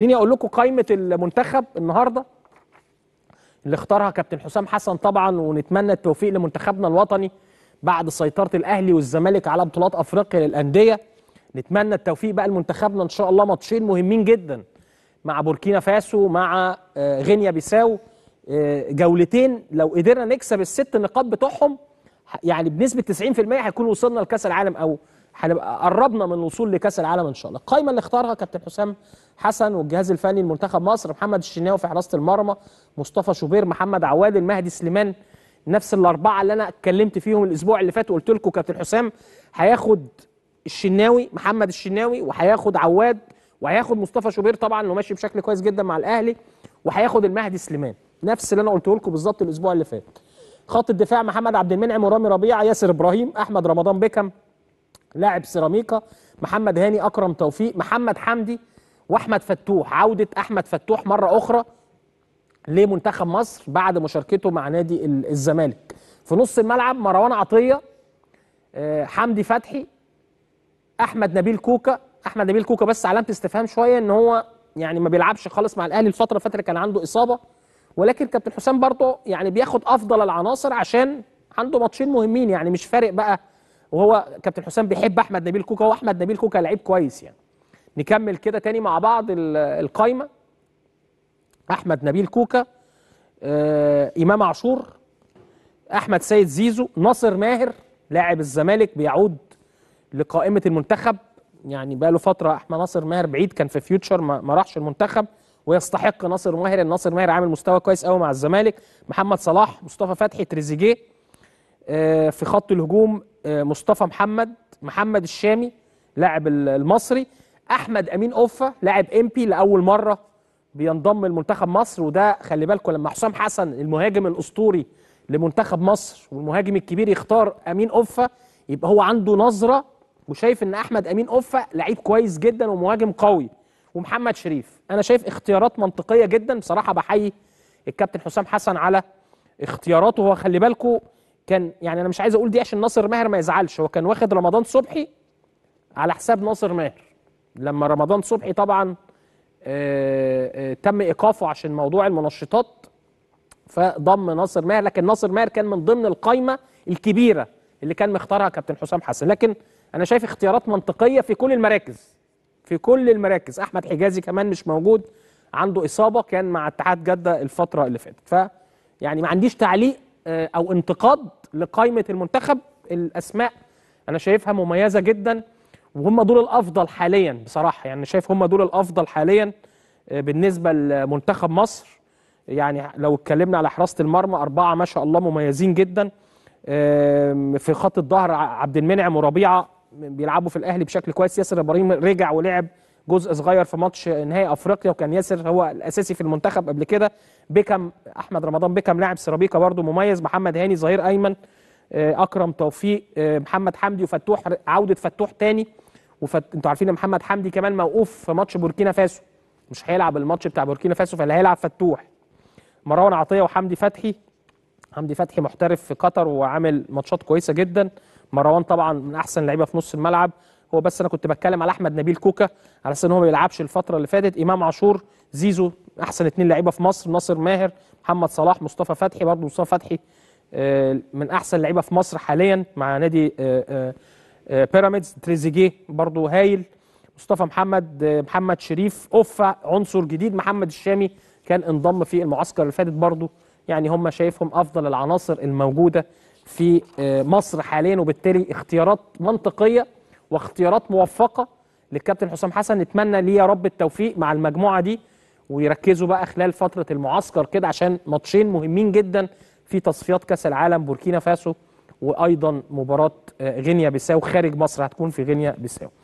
خليني اقول لكم قائمه المنتخب النهارده اللي اختارها كابتن حسام حسن طبعا ونتمنى التوفيق لمنتخبنا الوطني بعد سيطره الاهلي والزمالك على بطولات افريقيا للانديه نتمنى التوفيق بقى لمنتخبنا ان شاء الله ماتشين مهمين جدا مع بوركينا فاسو مع آه، غينيا بيساو آه، جولتين لو قدرنا نكسب الست نقاط بتوعهم يعني بنسبه 90% هيكون وصلنا لكاس العالم او هنبقى قربنا من الوصول لكاس العالم ان شاء الله القايمه اللي اختارها كابتن حسام حسن والجهاز الفني لمنتخب مصر محمد الشناوي في حراسه المرمى مصطفى شوبير محمد عواد المهدي سليمان نفس الاربعه اللي انا اتكلمت فيهم الاسبوع اللي فات وقلت لكم كابتن حسام هياخد الشناوي محمد الشناوي وهياخد عواد وهياخد مصطفى شوبير طبعا اللي ماشي بشكل كويس جدا مع الاهلي وهياخد المهدي سليمان نفس اللي انا قلته لكم بالظبط الاسبوع اللي فات خط الدفاع محمد عبد المنعم ورامي ربيعه ياسر ابراهيم احمد رمضان بكم لاعب سيراميكا محمد هاني اكرم توفيق محمد حمدي واحمد فتوح عوده احمد فتوح مره اخرى لمنتخب مصر بعد مشاركته مع نادي الزمالك في نص الملعب مروان عطيه آه، حمدي فتحي احمد نبيل كوكا احمد نبيل كوكا بس علامه استفهام شويه ان هو يعني ما بيلعبش خالص مع الاهلي الفتره اللي فاتت كان عنده اصابه ولكن كابتن حسام برضه يعني بياخد افضل العناصر عشان عنده ماتشين مهمين يعني مش فارق بقى وهو كابتن حسام بيحب احمد نبيل كوكا واحمد نبيل كوكا لعيب كويس يعني نكمل كده تاني مع بعض القايمه احمد نبيل كوكا آه امام عاشور احمد سيد زيزو ناصر ماهر لاعب الزمالك بيعود لقائمه المنتخب يعني بقى له فتره احمد ناصر ماهر بعيد كان في فيوتشر ما, ما راحش المنتخب ويستحق ناصر ماهر ان ناصر ماهر عامل مستوى كويس قوي مع الزمالك محمد صلاح مصطفى فتحي تريزيجيه آه، في خط الهجوم آه، مصطفى محمد محمد الشامي لاعب المصري احمد امين اوفا لاعب امبي لاول مره بينضم لمنتخب مصر وده خلي بالكم لما حسام حسن المهاجم الاسطوري لمنتخب مصر والمهاجم الكبير يختار امين اوفا يبقى هو عنده نظره وشايف ان احمد امين اوفا لعيب كويس جدا ومهاجم قوي ومحمد شريف انا شايف اختيارات منطقيه جدا بصراحه بحيي الكابتن حسام حسن على اختياراته هو خلي بالكم كان يعني انا مش عايز اقول دي عشان ناصر ماهر ما يزعلش هو كان واخد رمضان صبحي على حساب ناصر ماهر لما رمضان صبحي طبعا آآ آه، آآ آه، تم ايقافه عشان موضوع المنشطات فضم ناصر ماهر لكن ناصر ماهر كان من ضمن القايمه الكبيره اللي كان مختارها كابتن حسام حسن لكن انا شايف اختيارات منطقيه في كل المراكز في كل المراكز احمد حجازي كمان مش موجود عنده اصابه كان مع اتحاد جده الفتره اللي فاتت ف يعني ما عنديش تعليق آه، او انتقاد لقائمه المنتخب الاسماء انا شايفها مميزه جدا وهم دول الافضل حاليا بصراحه يعني شايف هم دول الافضل حاليا آه، بالنسبه لمنتخب مصر يعني لو اتكلمنا على حراسه المرمى اربعه ما شاء الله مميزين جدا في خط الظهر عبد المنعم وربيعه بيلعبوا في الاهلي بشكل كويس ياسر ابراهيم رجع ولعب جزء صغير في ماتش نهائي افريقيا وكان ياسر هو الاساسي في المنتخب قبل كده بيكم احمد رمضان بيكم لاعب سيرابيكا برده مميز محمد هاني ظهير ايمن آه، اكرم توفيق آه، محمد حمدي وفتوح عوده فتوح تاني وفت... انتوا عارفين محمد حمدي كمان موقوف في ماتش بوركينا فاسو مش هيلعب الماتش بتاع بوركينا فاسو فاللي هيلعب فتوح مروان عطيه وحمدي فتحي حمدي فتحي محترف في قطر وعامل ماتشات كويسه جدا مروان طبعا من احسن لعيبه في نص الملعب هو بس انا كنت بتكلم على احمد نبيل كوكا على اساس ان هو ما بيلعبش الفتره اللي فاتت امام عاشور زيزو احسن اثنين لعيبه في مصر ناصر ماهر محمد صلاح مصطفى فتحي برضه مصطفى فتحي آه، من احسن لعيبه في مصر حاليا مع نادي آه، آه، بيراميدز تريزيجيه برضه هايل مصطفى محمد محمد شريف اوفا عنصر جديد محمد الشامي كان انضم في المعسكر اللي فاتت برضه يعني هم شايفهم افضل العناصر الموجوده في مصر حاليا وبالتالي اختيارات منطقيه واختيارات موفقه للكابتن حسام حسن نتمنى ليه يا رب التوفيق مع المجموعه دي ويركزوا بقى خلال فتره المعسكر كده عشان ماتشين مهمين جدا في تصفيات كاس العالم بوركينا فاسو وايضا مباراه آه، غينيا بيساو خارج مصر هتكون في غينيا بيساو